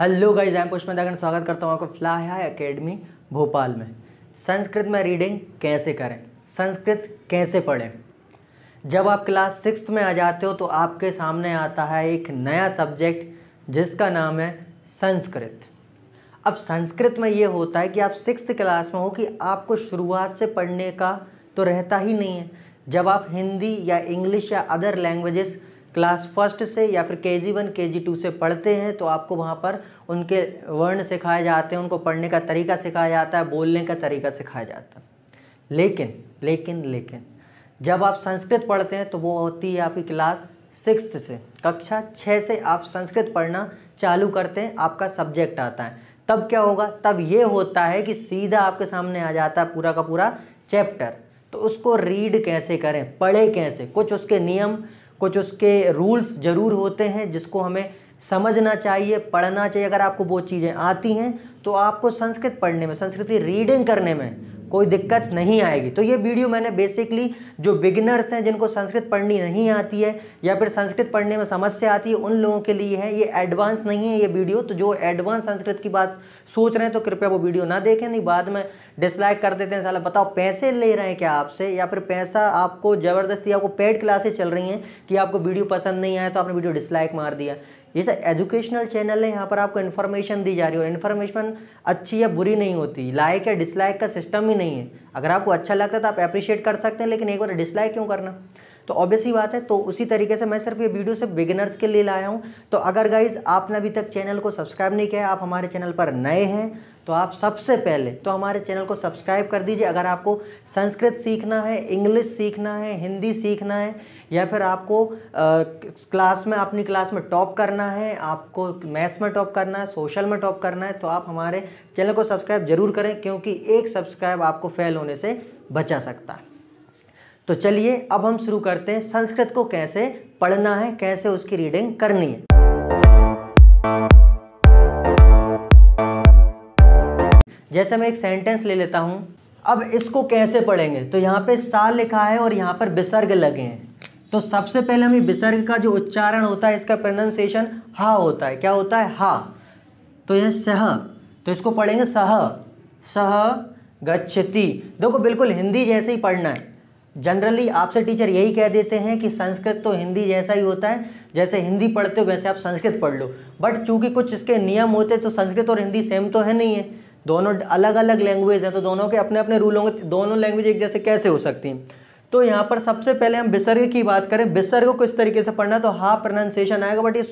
hello guys I Pushpa Dagan स्वागत करता हूँ आपको फ्लाहा एकेडमी भोपाल में संस्कृत में रीडिंग कैसे करें संस्कृत कैसे पढ़ें जब आप क्लास सिक्स में आ जाते हो तो आपके सामने आता है एक नया सब्जेक्ट जिसका नाम है संस्कृत अब संस्कृत में ये होता है कि आप सिक्स क्लास में हो कि आपको शुरुआत से पढ़ने का तो रहता ही नहीं है जब आप हिंदी या इंग्लिश या अदर लैंग्वेजेस क्लास फर्स्ट से या फिर के जी वन के जी टू से पढ़ते हैं तो आपको वहाँ पर उनके वर्ण सिखाए जाते हैं उनको पढ़ने का तरीका सिखाया जाता है बोलने का तरीका सिखाया जाता है लेकिन लेकिन लेकिन जब आप संस्कृत पढ़ते हैं तो वो होती है आपकी क्लास सिक्स से कक्षा छः से आप संस्कृत पढ़ना चालू करते हैं आपका सब्जेक्ट आता है तब क्या होगा तब ये होता है कि सीधा आपके सामने आ जाता है पूरा का पूरा चैप्टर तो उसको रीड कैसे करें पढ़े कैसे कुछ उसके नियम कुछ उसके रूल्स ज़रूर होते हैं जिसको हमें समझना चाहिए पढ़ना चाहिए अगर आपको वो चीज़ें आती हैं तो आपको संस्कृत पढ़ने में संस्कृति रीडिंग करने में कोई दिक्कत नहीं आएगी तो ये वीडियो मैंने बेसिकली जो बिगिनर्स हैं जिनको संस्कृत पढ़नी नहीं आती है या फिर संस्कृत पढ़ने में समस्या आती है उन लोगों के लिए है ये एडवांस नहीं है ये वीडियो तो जो एडवांस संस्कृत की बात सोच रहे हैं तो कृपया वो वीडियो ना देखें नहीं बाद में डिसलाइक कर देते हैं साला बताओ पैसे ले रहे हैं क्या आपसे या फिर पैसा आपको ज़बरदस्ती आपको पेड क्लासेज चल रही हैं कि आपको वीडियो पसंद नहीं आया तो आपने वीडियो डिसलाइक मार दिया जैसे एजुकेशनल चैनल है यहाँ पर आपको इन्फॉर्मेशन दी जा रही है और इन्फॉर्मेशन अच्छी या बुरी नहीं होती लाइक या डिसलाइक का सिस्टम ही नहीं है अगर आपको अच्छा लगता है तो आप अप्रिशिएट कर सकते हैं लेकिन एक बार डिसलाइक क्यों करना तो ऑब्वियसली बात है तो उसी तरीके से मैं सिर्फ ये वीडियो सिर्फ बिगिनर्स के लिए लाया हूँ तो अगर गाइज आपने अभी तक चैनल को सब्सक्राइब नहीं किया आप हमारे चैनल पर नए हैं तो आप सबसे पहले तो हमारे चैनल को सब्सक्राइब कर दीजिए अगर आपको संस्कृत सीखना है इंग्लिश सीखना है हिंदी सीखना है या फिर आपको आ, क्लास में अपनी क्लास में टॉप करना है आपको मैथ्स में टॉप करना है सोशल में टॉप करना है तो आप हमारे चैनल को सब्सक्राइब ज़रूर करें क्योंकि एक सब्सक्राइब आपको फेल होने से बचा सकता है तो चलिए अब हम शुरू करते हैं संस्कृत को कैसे पढ़ना है कैसे उसकी रीडिंग करनी है जैसे मैं एक सेंटेंस ले लेता हूँ अब इसको कैसे पढ़ेंगे तो यहाँ पे सा लिखा है और यहाँ पर विसर्ग लगे हैं तो सबसे पहले हमें विसर्ग का जो उच्चारण होता है इसका प्रोनाउंसिएशन हा होता है क्या होता है हा तो यह सह तो इसको पढ़ेंगे सह सह गच्छति देखो बिल्कुल हिंदी जैसे ही पढ़ना है जनरली आपसे टीचर यही कह देते हैं कि संस्कृत तो हिंदी जैसा ही होता है जैसे हिंदी पढ़ते हो वैसे आप संस्कृत पढ़ लो बट चूंकि कुछ इसके नियम होते तो संस्कृत और हिंदी सेम तो है नहीं है दोनों अलग अलग लैंग्वेज हैं तो दोनों के अपने अपने रूल होंगे दोनों लैंग्वेज एक जैसे कैसे हो सकती हैं तो यहाँ पर सबसे पहले हम विसर्ग की बात करें विसर्ग को किस तरीके से पढ़ना है तो हा प्रोनाउंसिएशन आएगा बट ये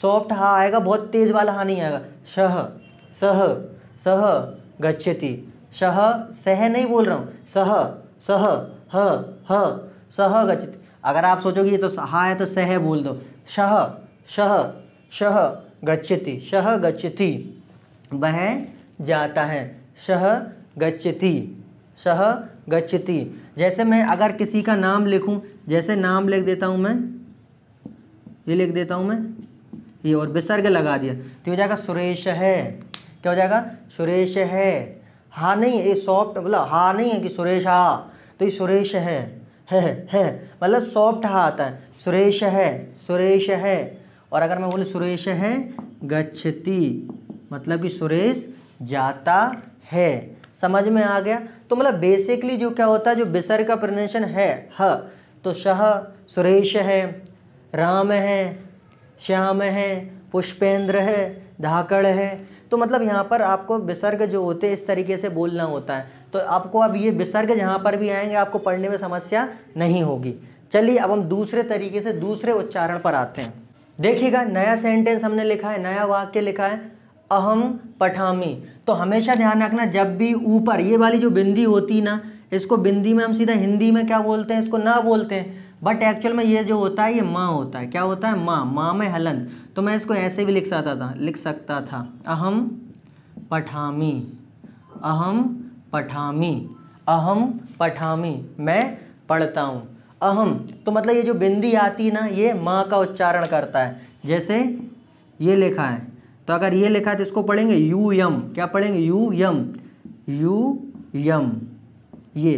सॉफ्ट हा आएगा बहुत तेज वाला हा नहीं आएगा शह सह सह गच्छति शह सह नहीं बोल रहा हूँ सह सह ह ह सह गच्छति अगर आप सोचोगे ये तो हा है तो सह बोल दो शह शह शह गच्छति शह गच्छति वह जाता है शह गच्छति शह गच्छति जैसे मैं अगर किसी का नाम लिखूं जैसे नाम लिख देता हूं मैं ये लिख देता हूं मैं ये और विसर्ग लगा दिया तो हो जाएगा सुरेश है क्या हो जाएगा सुरेश है हा नहीं ये सॉफ्ट मतलब हा नहीं है कि सुरेश हा तो ये सुरेश है है है मतलब सॉफ्ट हा आता है सुरेश है सुरेश है और अगर मैं बोलूँ सुरेश है गच्छति मतलब कि सुरेश जाता है समझ में आ गया तो मतलब बेसिकली जो क्या होता है जो बिसर का प्रोनेशन है ह तो शह सुरेश है राम है श्याम है पुष्पेंद्र है धाकड़ है तो मतलब यहाँ पर आपको विसर्ग जो होते हैं इस तरीके से बोलना होता है तो आपको अब ये विसर्ग जहाँ पर भी आएंगे आपको पढ़ने में समस्या नहीं होगी चलिए अब हम दूसरे तरीके से दूसरे उच्चारण पर आते हैं देखिएगा नया सेंटेंस हमने लिखा है नया वाक्य लिखा है अहम पठामी तो हमेशा ध्यान रखना जब भी ऊपर ये वाली जो बिंदी होती ना इसको बिंदी में हम सीधा हिंदी में क्या बोलते हैं इसको ना बोलते हैं बट एक्चुअल में ये जो होता है ये माँ होता है क्या होता है माँ माँ में हलन तो मैं इसको ऐसे भी लिख सकता था लिख सकता था अहम पठामी अहम पठामी अहम पठामी मैं पढ़ता हूँ अहम तो मतलब ये जो बिंदी आती ना ये माँ का उच्चारण करता है जैसे ये लिखा है तो अगर ये लिखा है तो इसको पढ़ेंगे यू यम क्या पढ़ेंगे यू यम यू यम ये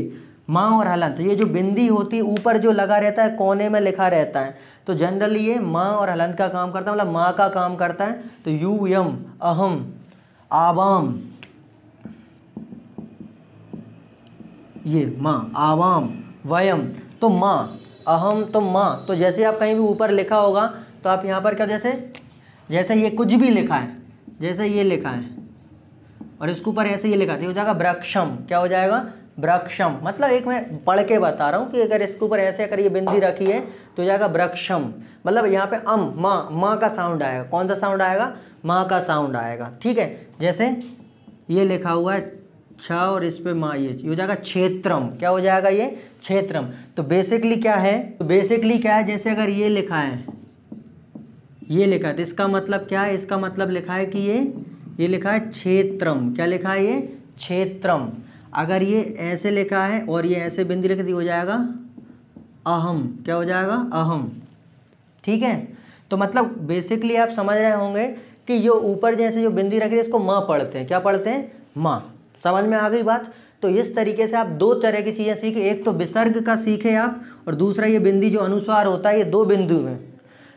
माँ और हलंत तो ये जो बिंदी होती है ऊपर जो लगा रहता है कोने में लिखा रहता है तो जनरली ये माँ और हलंत का काम करता है मतलब माँ का काम करता है तो यू यम अहम आवाम ये माँ आवाम वयम तो माँ अहम तो माँ तो जैसे आप कहीं भी ऊपर लिखा होगा तो आप यहाँ पर क्या जैसे जैसे ये कुछ भी लिखा है जैसे ये लिखा है और इसके ऊपर ऐसे ये लिखा था तो हो जाएगा वृक्षम क्या हो जाएगा वृक्षम मतलब एक मैं पढ़ के बता रहा हूँ कि अगर इसके ऊपर ऐसे अगर ये बिंदी रखी है तो हो जाएगा वृक्षम मतलब यहाँ पे अम माँ माँ का साउंड आएगा कौन सा साउंड आएगा माँ का साउंड आएगा ठीक है जैसे ये लिखा हुआ है छ और इस पर माँ ये हो जाएगा क्षेत्रम क्या हो जाएगा ये क्षेत्रम तो बेसिकली क्या है तो बेसिकली क्या है जैसे अगर ये लिखा है ये लिखा है तो इसका मतलब क्या है इसका मतलब लिखा है कि ये ये लिखा है क्षेत्रम क्या लिखा है ये क्षेत्रम अगर ये ऐसे लिखा है और ये ऐसे बिंदी लिख दी हो जाएगा अहम क्या हो जाएगा अहम ठीक है तो मतलब बेसिकली आप समझ रहे होंगे कि जो ऊपर जैसे जो बिंदी रख रही है इसको माँ पढ़ते हैं क्या पढ़ते हैं माँ समझ में आ गई बात तो इस तरीके से आप दो तरह की चीज़ें सीखें एक तो विसर्ग का सीखे आप और दूसरा ये बिंदी जो अनुस्वार होता है ये दो बिंदु में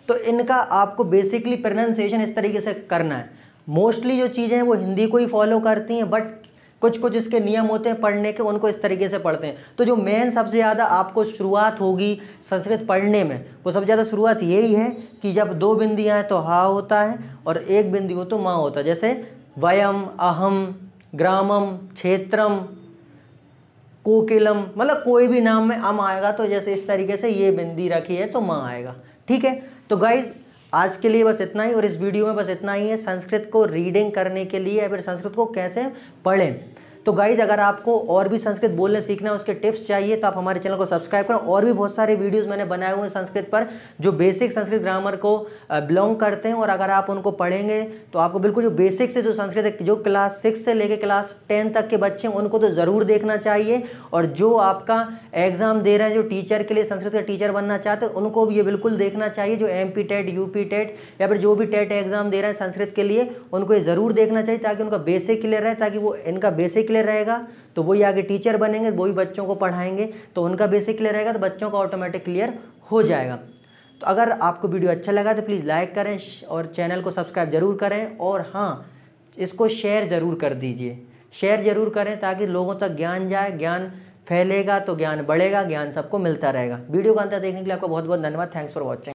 तो इनका आपको बेसिकली प्रोनाउंसिएशन इस तरीके से करना है मोस्टली जो चीज़ें हैं वो हिंदी को ही फॉलो करती हैं बट कुछ कुछ इसके नियम होते हैं पढ़ने के उनको इस तरीके से पढ़ते हैं तो जो मेन सबसे ज़्यादा आपको शुरुआत होगी संस्कृत पढ़ने में वो सबसे ज़्यादा शुरुआत यही है कि जब दो बिंदियाँ हैं तो हा होता है और एक बिंदी हो तो माँ होता है जैसे वयम अहम ग्रामम क्षेत्रम कोकिलम मतलब कोई भी नाम में अम आएगा तो जैसे इस तरीके से ये बिंदी रखी है तो माँ आएगा ठीक है तो गाइज़ आज के लिए बस इतना ही और इस वीडियो में बस इतना ही है संस्कृत को रीडिंग करने के लिए या फिर संस्कृत को कैसे पढ़ें तो गाइज अगर आपको और भी संस्कृत बोलने सीखना है उसके टिप्स चाहिए तो आप हमारे चैनल को सब्सक्राइब करें और भी बहुत सारे वीडियोस मैंने बनाए हुए हैं संस्कृत पर जो बेसिक संस्कृत ग्रामर को बिलोंग करते हैं और अगर आप उनको पढ़ेंगे तो आपको बिल्कुल जो बेसिक से जो संस्कृत जो क्लास सिक्स से लेकर क्लास टेन तक के बच्चे हैं उनको तो ज़रूर देखना चाहिए और जो आपका एग्ज़ाम दे रहे हैं जो टीचर के लिए संस्कृत का टीचर बनना चाहते हैं उनको भी ये बिल्कुल देखना चाहिए जो M P TET U P TET या फिर जो भी टेट एग्ज़ाम दे रहे हैं संस्कृत के लिए उनको ये ज़रूर देखना चाहिए ताकि उनका बेसिक क्लियर रहे ताकि वो इनका बेसिक बेसिक ले रहेगा तो वही आगे टीचर बनेंगे वही बच्चों को पढ़ाएंगे तो उनका बेसिक क्लियर रहेगा तो बच्चों का ऑटोमेटिक क्लियर हो जाएगा तो अगर आपको वीडियो अच्छा लगा तो प्लीज़ लाइक करें और चैनल को सब्सक्राइब ज़रूर करें और हाँ इसको शेयर ज़रूर कर दीजिए शेयर ज़रूर करें ताकि लोगों तक ज्ञान जाए ज्ञान फैलेगा तो ज्ञान बढ़ेगा ज्ञान सबको मिलता रहेगा वीडियो का अंतर देखने के लिए आपका बहुत बहुत धन्यवाद थैंक्स फॉर वॉचिंग